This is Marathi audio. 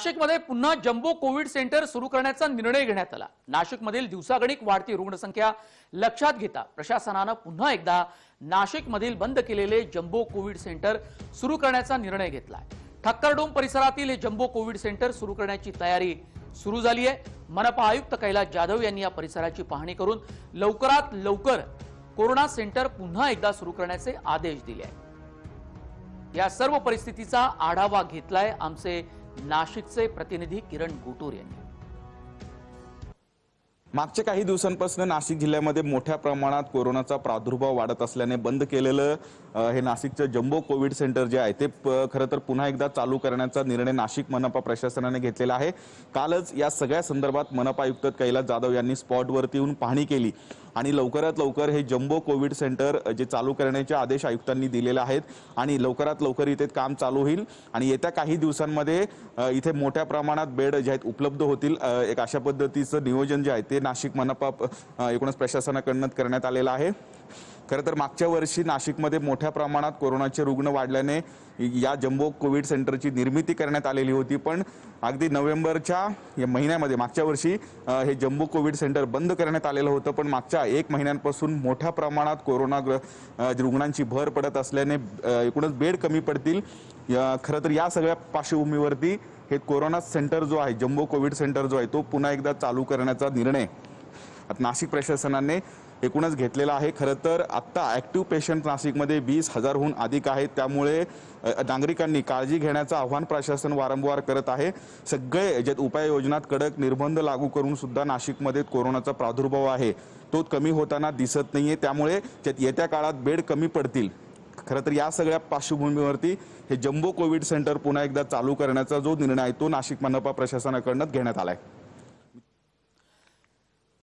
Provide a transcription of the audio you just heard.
नाशिकमध्ये पुन्हा जम्बो कोविड सेंटर सुरू करण्याचा निर्णय घेण्यात आला नाशिकमधील दिवसागणिक वाढती रुग्णसंख्या लक्षात घेता प्रशासनानं पुन्हा एकदा नाशिकमधील बंद केलेले जम्बो कोविड सेंटर सुरू करण्याचा निर्णय घेतला ठक्करडोम परिसरातील हे जम्बो कोविड सेंटर सुरू करण्याची तयारी सुरू झाली आहे मनपा आयुक्त कैलास जाधव यांनी या परिसराची पाहणी करून लवकरात लवकर कोरोना सेंटर पुन्हा एकदा सुरू करण्याचे आदेश दिले आहेत या सर्व परिस्थितीचा आढावा घेतलाय आमचे नाशिकचे प्रतिनिधी किरण गुटूर यांनी मागच्या काही दिवसांपासून नाशिक जिल्ह्यामध्ये मोठ्या प्रमाणात कोरोनाचा प्रादुर्भाव वाढत असल्याने बंद केलेलं हे नाशिकचं जम्बो कोविड सेंटर जे आहे ते खरं तर पुन्हा एकदा चालू करण्याचा निर्णय नाशिक मनपा प्रशासनाने घेतलेला आहे कालच या सगळ्या संदर्भात मनपा आयुक्त कैलास जाधव यांनी स्पॉटवरती येऊन पाहणी केली आणि लवकरात लवकर हे जम्बो कोविड सेंटर जे चालू करण्याचे आदेश आयुक्तांनी दिलेले आहेत आणि लवकरात लवकर इथे काम चालू होईल आणि येत्या काही दिवसांमध्ये इथे मोठ्या प्रमाणात बेड जे आहेत उपलब्ध होतील एक अशा पद्धतीचं नियोजन जे आहे ते नाशिक मनपा एकूणच प्रशासनाकडनं करण्यात आलेलं आहे खरं तर मागच्या वर्षी नाशिकमध्ये मोठ्या प्रमाणात कोरोनाचे रुग्ण वाढल्याने या जम्बो कोविड सेंटरची निर्मिती करण्यात आलेली होती पण अगदी नोव्हेंबरच्या या महिन्यामध्ये मागच्या वर्षी हे जम्बो कोविड सेंटर बंद करण्यात आलेलं होतं पण मागच्या एक महिन्यांपासून मोठ्या प्रमाणात कोरोना रुग्णांची भर पडत असल्याने एकूणच बेड कमी पडतील खरं तर या सगळ्या पार्श्वभूमीवरती हे कोरोना सेंटर जो आहे जम्बो कोविड सेंटर जो आहे तो पुन्हा एकदा चालू करण्याचा निर्णय नाशिक प्रशासनाने एकूणच घेतलेला आहे खरं तर आत्ता ॲक्टिव्ह पेशंट नाशिकमध्ये वीस हजारहून अधिक आहेत त्यामुळे नागरिकांनी काळजी घेण्याचं आव्हान प्रशासन वारंवार करत आहे सगळे ज्यात उपाययोजनात कडक निर्बंध लागू करून सुद्धा नाशिकमध्ये कोरोनाचा प्रादुर्भाव आहे तो कमी होताना दिसत नाहीये त्यामुळे त्यात येत्या काळात बेड कमी पडतील खरं तर या सगळ्या पार्श्वभूमीवरती हे जम्बो कोविड सेंटर पुन्हा एकदा चालू करण्याचा जो निर्णय आहे तो नाशिक मनपा प्रशासनाकडनं घेण्यात आला आहे